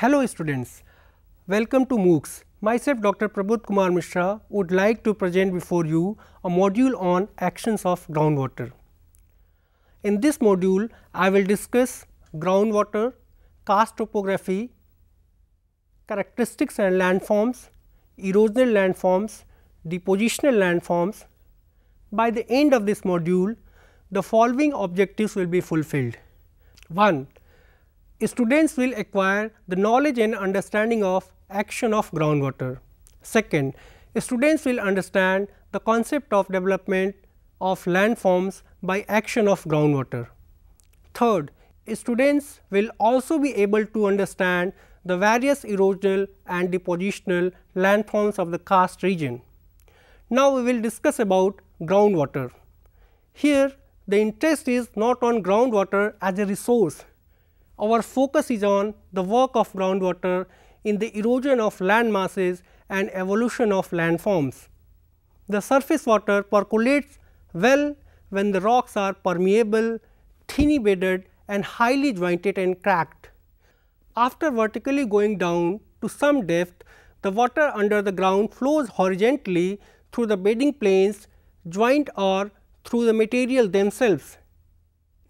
Hello students, welcome to MOOCs. Myself Dr. Prabodh Kumar Mishra would like to present before you a module on actions of groundwater. In this module, I will discuss groundwater, karst topography, characteristics and landforms, erosional landforms, depositional landforms. By the end of this module, the following objectives will be fulfilled. 1 students will acquire the knowledge and understanding of action of groundwater. Second, students will understand the concept of development of landforms by action of groundwater. Third, students will also be able to understand the various erosional and depositional landforms of the karst region. Now, we will discuss about groundwater. Here, the interest is not on groundwater as a resource, our focus is on the work of groundwater in the erosion of land masses and evolution of landforms. The surface water percolates well when the rocks are permeable, thinly bedded and highly jointed and cracked. After vertically going down to some depth, the water under the ground flows horizontally through the bedding planes, joint or through the material themselves.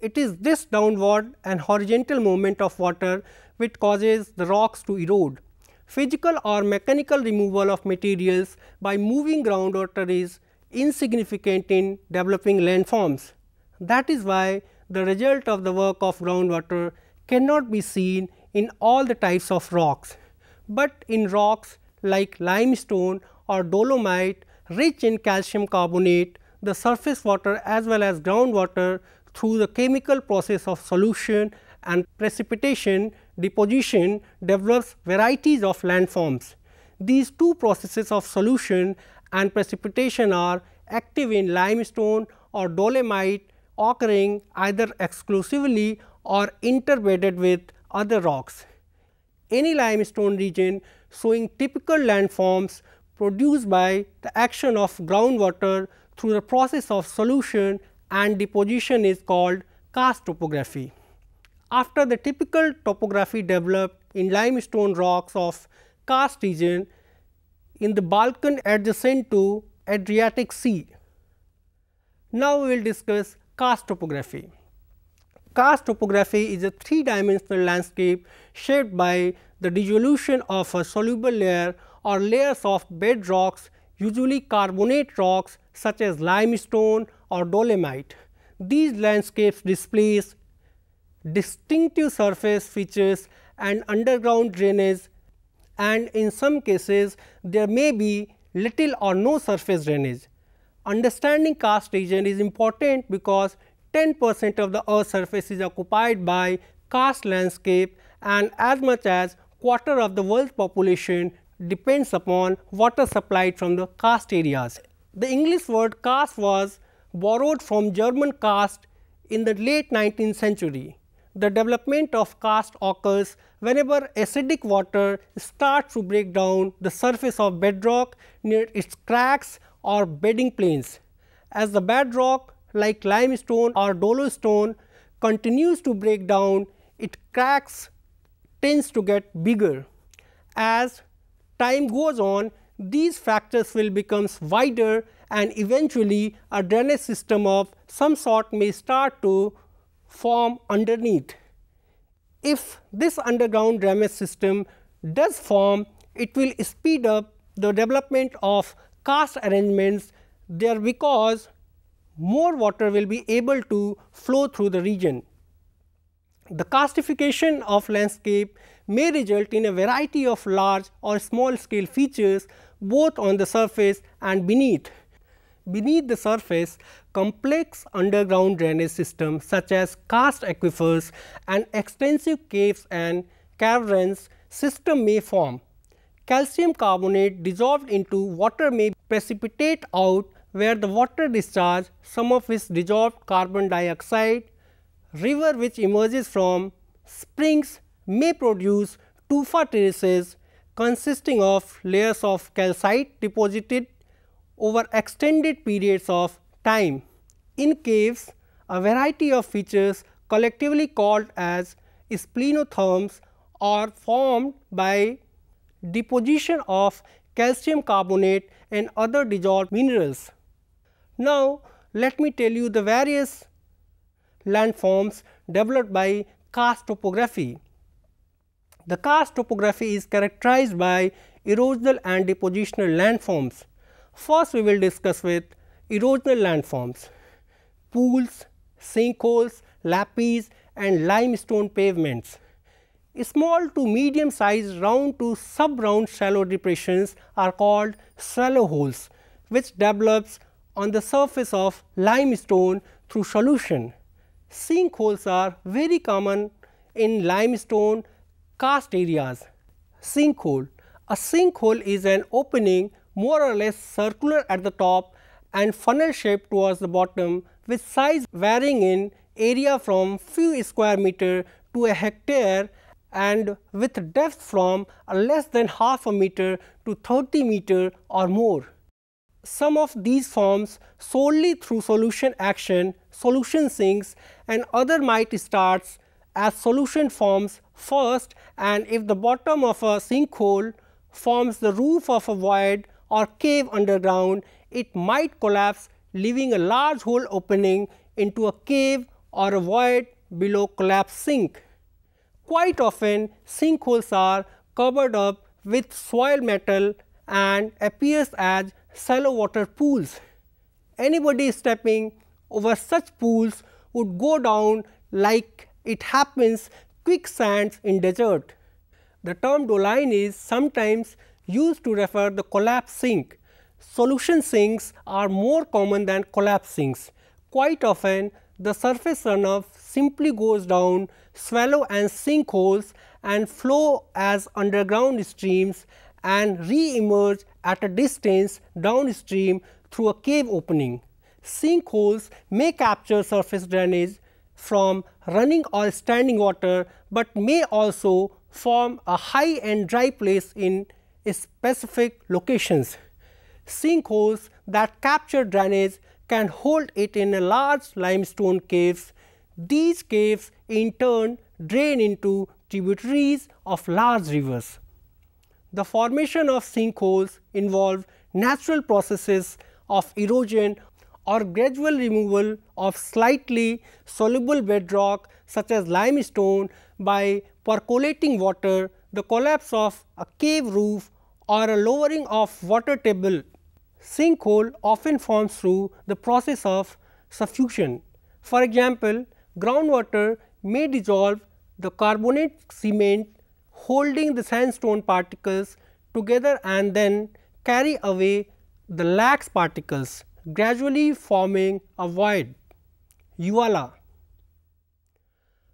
It is this downward and horizontal movement of water which causes the rocks to erode. Physical or mechanical removal of materials by moving groundwater is insignificant in developing landforms. That is why the result of the work of groundwater cannot be seen in all the types of rocks, but in rocks like limestone or dolomite rich in calcium carbonate, the surface water as well as groundwater through the chemical process of solution and precipitation deposition develops varieties of landforms. These two processes of solution and precipitation are active in limestone or dolomite occurring either exclusively or interbedded with other rocks. Any limestone region showing typical landforms produced by the action of groundwater through the process of solution and the position is called karst topography. After the typical topography developed in limestone rocks of karst region in the Balkan adjacent to Adriatic Sea. Now, we will discuss karst topography. Karst topography is a three dimensional landscape shaped by the dissolution of a soluble layer or layers of bedrocks, usually carbonate rocks such as limestone, or dolomite. These landscapes displays distinctive surface features and underground drainage and in some cases there may be little or no surface drainage. Understanding karst region is important because 10 percent of the earth surface is occupied by karst landscape and as much as quarter of the world's population depends upon water supplied from the karst areas. The English word karst was borrowed from German cast in the late 19th century. The development of cast occurs whenever acidic water starts to break down the surface of bedrock near its cracks or bedding planes. As the bedrock like limestone or dolostone continues to break down, it cracks tends to get bigger. As time goes on, these factors will become wider and eventually a drainage system of some sort may start to form underneath. If this underground drainage system does form, it will speed up the development of cast arrangements there because more water will be able to flow through the region. The castification of landscape may result in a variety of large or small scale features both on the surface and beneath. Beneath the surface, complex underground drainage systems such as karst aquifers and extensive caves and caverns system may form. Calcium carbonate dissolved into water may precipitate out where the water discharge some of its dissolved carbon dioxide. River which emerges from springs may produce tufa terraces consisting of layers of calcite deposited over extended periods of time. In caves, a variety of features collectively called as splenotherms are formed by deposition of calcium carbonate and other dissolved minerals. Now, let me tell you the various landforms developed by karst topography. The karst topography is characterized by erosional and depositional landforms. First, we will discuss with erosional landforms, pools, sinkholes, lapis and limestone pavements. Small to medium sized round to sub-round shallow depressions are called shallow holes, which develops on the surface of limestone through solution. Sinkholes are very common in limestone cast areas. Sinkhole. A sinkhole is an opening more or less circular at the top and funnel shaped towards the bottom with size varying in area from few square meter to a hectare and with depth from less than half a meter to 30 meter or more. Some of these forms solely through solution action, solution sinks and other might starts as solution forms first and if the bottom of a sinkhole forms the roof of a void or cave underground, it might collapse leaving a large hole opening into a cave or a void below collapse sink. Quite often sinkholes are covered up with soil metal and appears as shallow water pools. Anybody stepping over such pools would go down like it happens quicksands in desert. The term doline is sometimes used to refer the collapse sink. Solution sinks are more common than collapse sinks. Quite often, the surface runoff simply goes down swallow and sinkholes and flow as underground streams and re-emerge at a distance downstream through a cave opening. Sinkholes may capture surface drainage from running or standing water, but may also form a high and dry place in specific locations. Sinkholes that capture drainage can hold it in a large limestone caves. These caves in turn drain into tributaries of large rivers. The formation of sinkholes involve natural processes of erosion or gradual removal of slightly soluble bedrock such as limestone by percolating water, the collapse of a cave roof or a lowering of water table. Sinkhole often forms through the process of suffusion. For example, groundwater may dissolve the carbonate cement holding the sandstone particles together and then carry away the lax particles gradually forming a void uvala.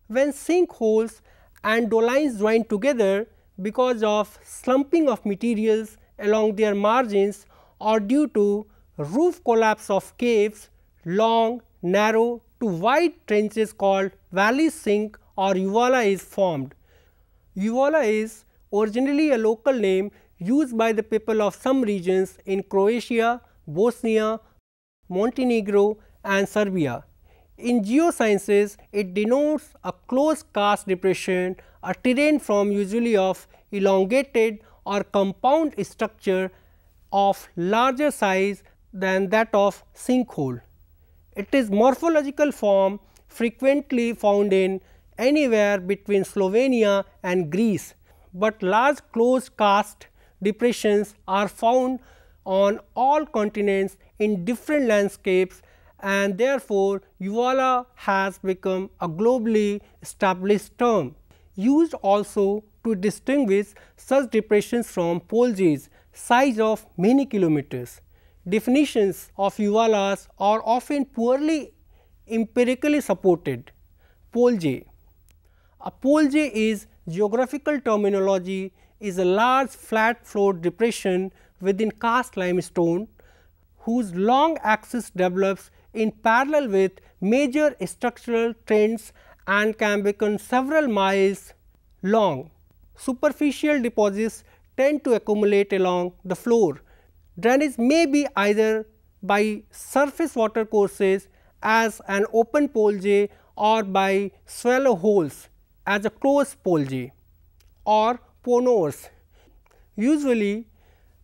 When sinkholes and dolines join together because of slumping of materials along their margins or due to roof collapse of caves, long, narrow to wide trenches called valley sink or uvala is formed. Uvala is originally a local name used by the people of some regions in Croatia, Bosnia Montenegro and Serbia. In geosciences, it denotes a closed cast depression, a terrain form usually of elongated or compound structure of larger size than that of sinkhole. It is morphological form frequently found in anywhere between Slovenia and Greece, but large closed cast depressions are found on all continents in different landscapes and therefore, Uvala has become a globally established term used also to distinguish such depressions from polges size of many kilometers. Definitions of Uvalas are often poorly empirically supported. Polje A polje is geographical terminology is a large flat floor depression within cast limestone whose long axis develops in parallel with major structural trends and can become several miles long. Superficial deposits tend to accumulate along the floor. Drainage may be either by surface water courses as an open polje or by swallow holes as a closed polje or ponors. Usually,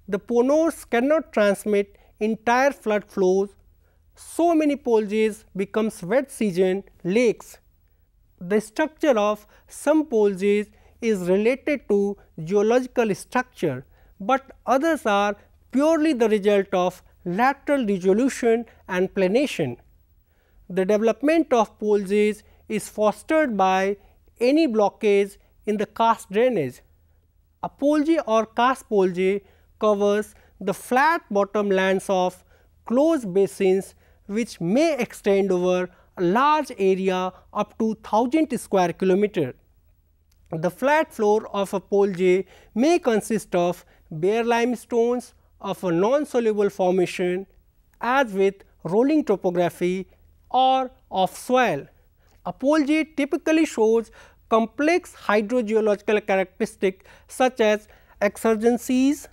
the ponors cannot transmit entire flood flows, so many polges becomes wet season lakes. The structure of some polges is related to geological structure, but others are purely the result of lateral resolution and planation. The development of polges is fostered by any blockage in the karst drainage. A polge or karst polge covers the flat bottom lands of closed basins which may extend over a large area up to 1000 square kilometer. The flat floor of a pole J may consist of bare limestones of a non-soluble formation as with rolling topography or of soil. A pole J typically shows complex hydrogeological characteristics such as exurgencies,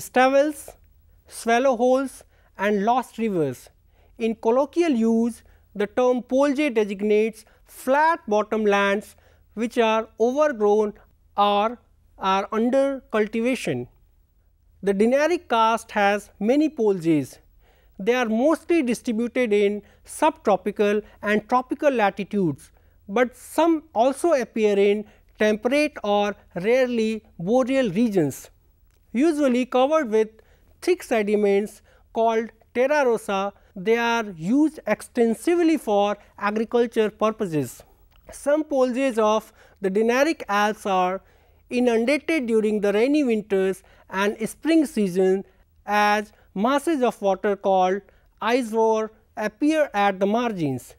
stavels, swallow holes and lost rivers. In colloquial use, the term polje designates flat bottom lands which are overgrown or are under cultivation. The denaric caste has many poljes. They are mostly distributed in subtropical and tropical latitudes, but some also appear in temperate or rarely boreal regions usually covered with thick sediments called terra rossa. They are used extensively for agriculture purposes. Some pulses of the Dinaric Alps are inundated during the rainy winters and spring season as masses of water called iceberg appear at the margins.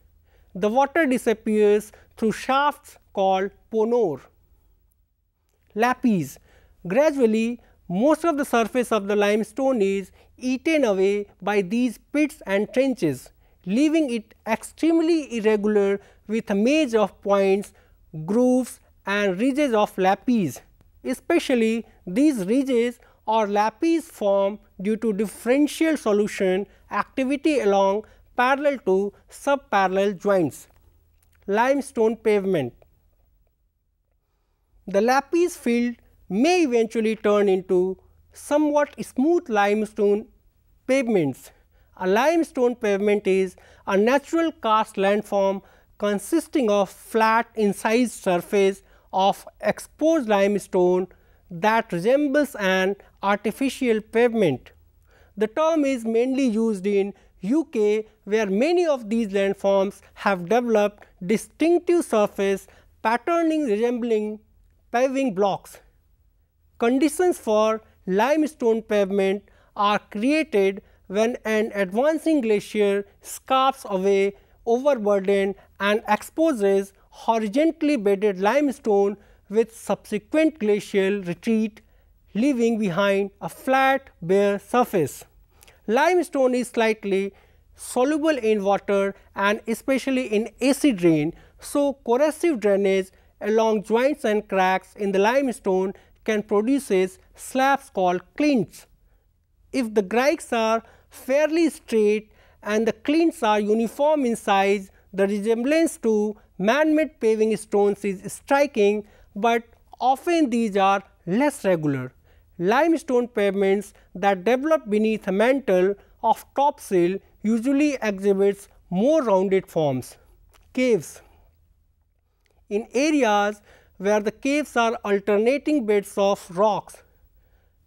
The water disappears through shafts called ponor. Lapis. Gradually, most of the surface of the limestone is eaten away by these pits and trenches, leaving it extremely irregular with a maze of points, grooves and ridges of lapis. Especially these ridges or lapis form due to differential solution activity along parallel to subparallel joints. Limestone pavement. The lapis filled may eventually turn into somewhat smooth limestone pavements. A limestone pavement is a natural cast landform consisting of flat incised surface of exposed limestone that resembles an artificial pavement. The term is mainly used in UK where many of these landforms have developed distinctive surface patterning resembling paving blocks conditions for limestone pavement are created when an advancing glacier scarps away overburden and exposes horizontally bedded limestone with subsequent glacial retreat leaving behind a flat bare surface. Limestone is slightly soluble in water and especially in acid rain. So, corrosive drainage along joints and cracks in the limestone can produces slabs called clints. If the grikes are fairly straight and the clints are uniform in size, the resemblance to man-made paving stones is striking, but often these are less regular. Limestone pavements that develop beneath a mantle of topsoil usually exhibits more rounded forms. Caves In areas where the caves are alternating beds of rocks,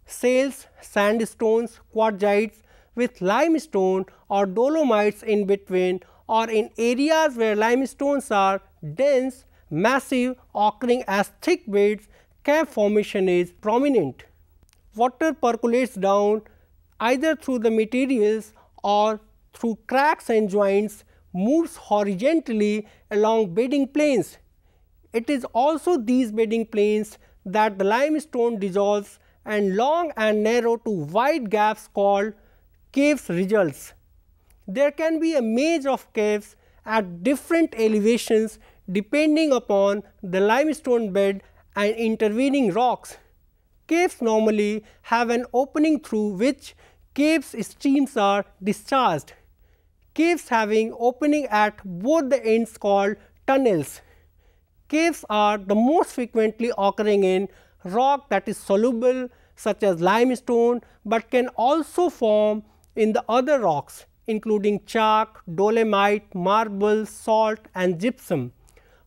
shales, sandstones, quartzites with limestone or dolomites in between or in areas where limestones are dense, massive occurring as thick beds, cave formation is prominent. Water percolates down either through the materials or through cracks and joints moves horizontally along bedding planes it is also these bedding planes that the limestone dissolves and long and narrow to wide gaps called caves results. There can be a maze of caves at different elevations depending upon the limestone bed and intervening rocks. Caves normally have an opening through which caves streams are discharged. Caves having opening at both the ends called tunnels. Caves are the most frequently occurring in rock that is soluble such as limestone, but can also form in the other rocks including chalk, dolomite, marble, salt and gypsum.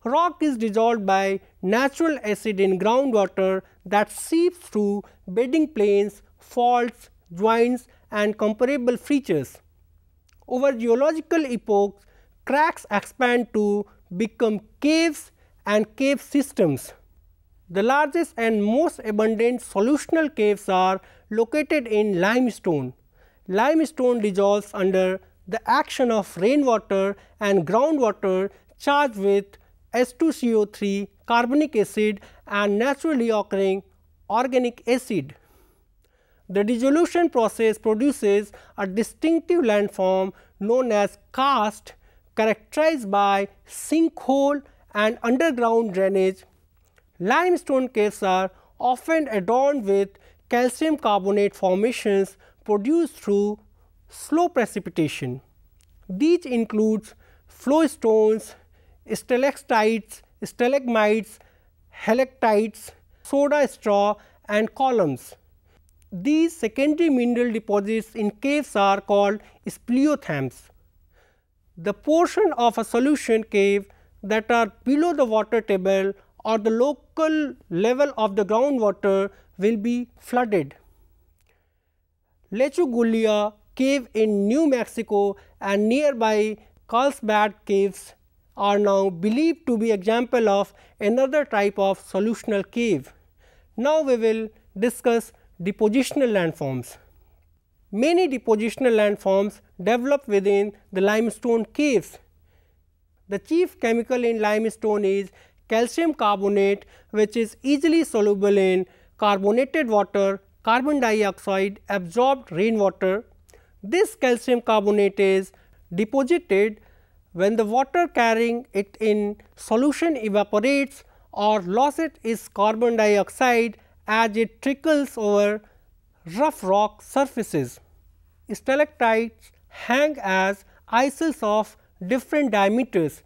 Rock is dissolved by natural acid in groundwater that seeps through bedding planes, faults, joints and comparable features. Over geological epochs, cracks expand to become caves and cave systems. The largest and most abundant solutional caves are located in limestone. Limestone dissolves under the action of rainwater and groundwater charged with H2CO3, carbonic acid and naturally occurring organic acid. The dissolution process produces a distinctive landform known as karst characterized by sinkhole and underground drainage. Limestone caves are often adorned with calcium carbonate formations produced through slow precipitation. These includes flowstones, stalactites, stalagmites, helictites, soda straw and columns. These secondary mineral deposits in caves are called speleothems. The portion of a solution cave that are below the water table or the local level of the groundwater will be flooded. Lechugulia cave in New Mexico and nearby Carlsbad caves are now believed to be example of another type of solutional cave. Now we will discuss depositional landforms. Many depositional landforms develop within the limestone caves the chief chemical in limestone is calcium carbonate which is easily soluble in carbonated water, carbon dioxide, absorbed rainwater. This calcium carbonate is deposited when the water carrying it in solution evaporates or loses its carbon dioxide as it trickles over rough rock surfaces. Stalactites hang as isles of different diameters.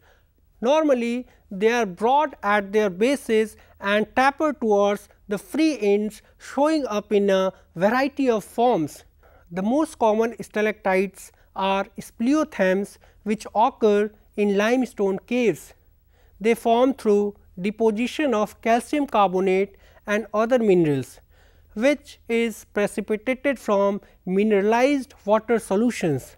Normally, they are broad at their bases and taper towards the free ends showing up in a variety of forms. The most common stalactites are spleothems, which occur in limestone caves. They form through deposition of calcium carbonate and other minerals which is precipitated from mineralized water solutions.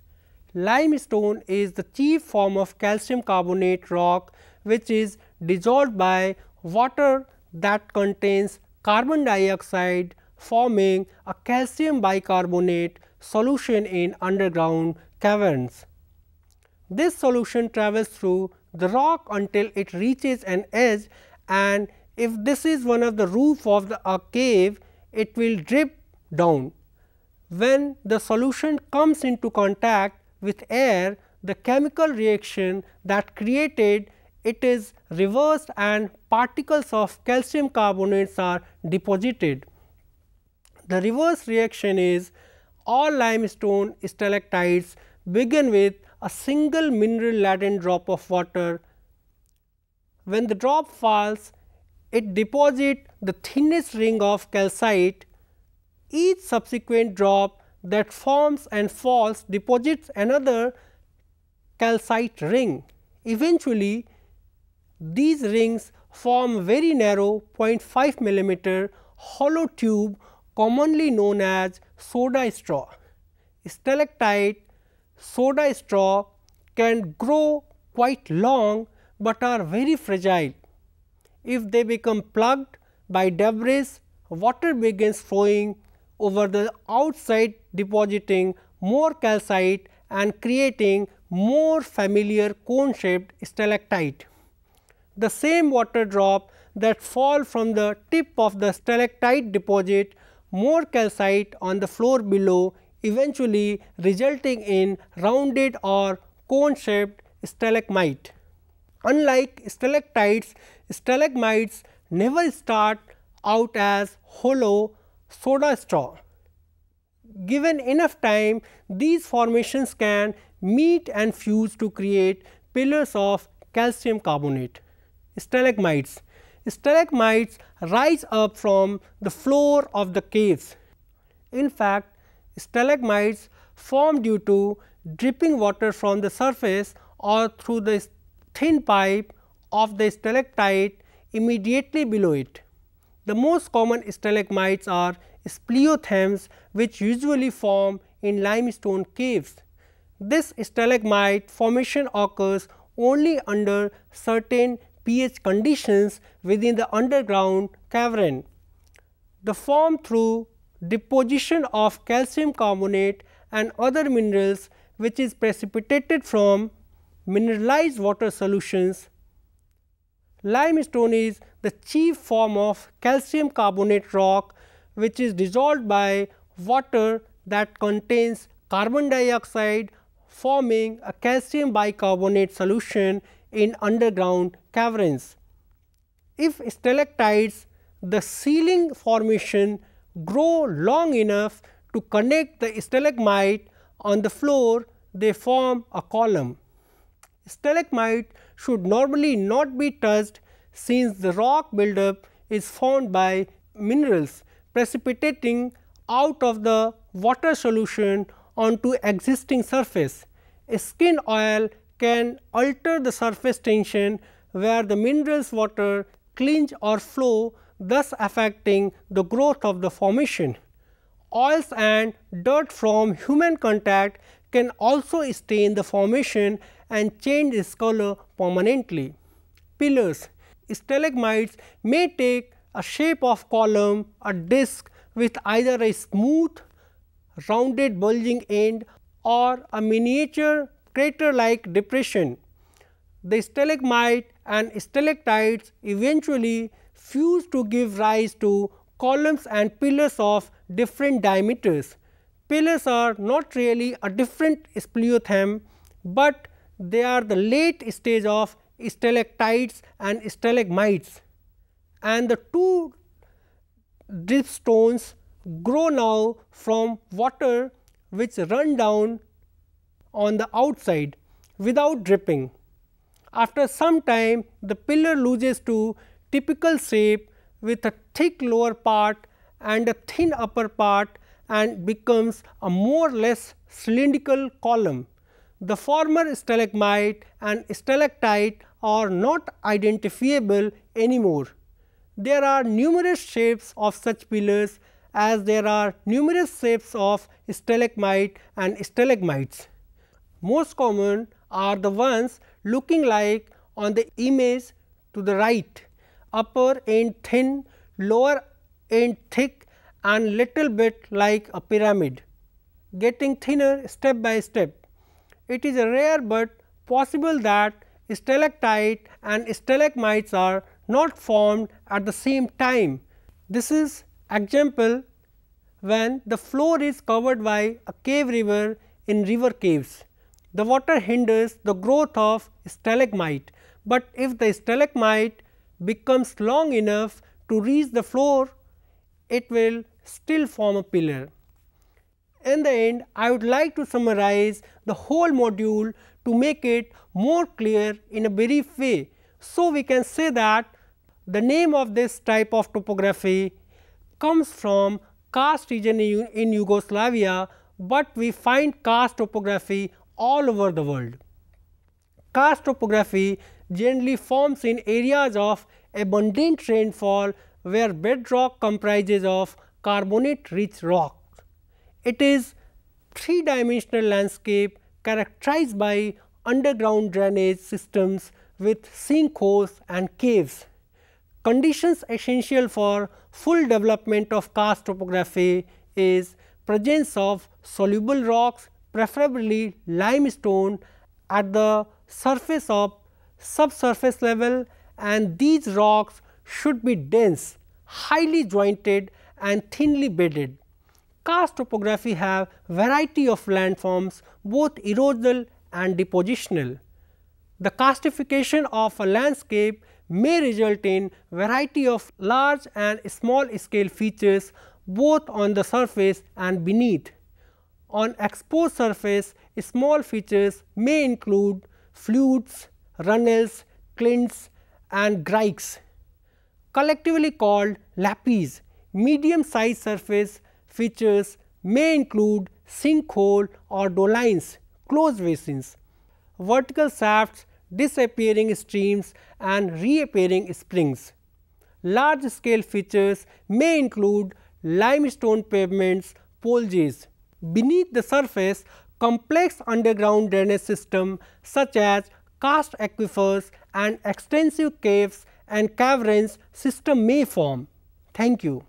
Limestone is the chief form of calcium carbonate rock which is dissolved by water that contains carbon dioxide forming a calcium bicarbonate solution in underground caverns. This solution travels through the rock until it reaches an edge and if this is one of the roof of the, a cave, it will drip down. When the solution comes into contact with air the chemical reaction that created it is reversed and particles of calcium carbonates are deposited. The reverse reaction is all limestone stalactites begin with a single mineral laden drop of water. When the drop falls, it deposits the thinnest ring of calcite. Each subsequent drop that forms and falls deposits another calcite ring. Eventually, these rings form very narrow 0.5 millimeter hollow tube commonly known as soda straw. Stalactite soda straw can grow quite long, but are very fragile. If they become plugged by debris, water begins flowing over the outside depositing more calcite and creating more familiar cone shaped stalactite. The same water drop that fall from the tip of the stalactite deposit more calcite on the floor below eventually resulting in rounded or cone shaped stalagmite. Unlike stalactites, stalagmites never start out as hollow soda straw given enough time, these formations can meet and fuse to create pillars of calcium carbonate. Stalagmites. Stalagmites rise up from the floor of the caves. In fact, stalagmites form due to dripping water from the surface or through the thin pipe of the stalactite immediately below it. The most common stalagmites are spleothems which usually form in limestone caves. This stalagmite formation occurs only under certain pH conditions within the underground cavern. The form through deposition of calcium carbonate and other minerals which is precipitated from mineralized water solutions. Limestone is the chief form of calcium carbonate rock which is dissolved by water that contains carbon dioxide forming a calcium bicarbonate solution in underground caverns. If stalactites, the ceiling formation grow long enough to connect the stalagmite on the floor, they form a column. Stalagmite should normally not be touched since the rock buildup is formed by minerals precipitating out of the water solution onto existing surface. A skin oil can alter the surface tension where the minerals water clinch or flow thus affecting the growth of the formation. Oils and dirt from human contact can also stain the formation and change its color permanently. Pillars, stalagmites may take a shape of column, a disc with either a smooth rounded bulging end or a miniature crater like depression. The stalagmite and stalactites eventually fuse to give rise to columns and pillars of different diameters. Pillars are not really a different speleothem, but they are the late stage of stalactites and stalagmites and the two dripstones grow now from water which run down on the outside without dripping. After some time the pillar loses to typical shape with a thick lower part and a thin upper part and becomes a more or less cylindrical column. The former stalagmite and stalactite are not identifiable anymore. There are numerous shapes of such pillars as there are numerous shapes of stalagmite and stalagmites. Most common are the ones looking like on the image to the right, upper end thin, lower end thick and little bit like a pyramid, getting thinner step by step. It is rare but possible that stalactite and stalagmites are not formed at the same time. This is example when the floor is covered by a cave river in river caves. The water hinders the growth of stalagmite, but if the stalagmite becomes long enough to reach the floor, it will still form a pillar. In the end, I would like to summarize the whole module to make it more clear in a brief way. So, we can say that the name of this type of topography comes from karst region in Yugoslavia, but we find karst topography all over the world. Karst topography generally forms in areas of abundant rainfall where bedrock comprises of carbonate rich rock. It is three dimensional landscape characterized by underground drainage systems with sinkholes and caves conditions essential for full development of karst topography is presence of soluble rocks preferably limestone at the surface of subsurface level and these rocks should be dense, highly jointed and thinly bedded. Karst topography have variety of landforms both erosional and depositional. The karstification of a landscape may result in variety of large and small scale features both on the surface and beneath. On exposed surface, small features may include flutes, runnels, clints and grikes, collectively called lapis. Medium sized surface features may include sinkhole or dolines, closed basins, vertical shafts disappearing streams and reappearing springs. Large scale features may include limestone pavements, polges. Beneath the surface, complex underground drainage system such as karst aquifers and extensive caves and caverns system may form. Thank you.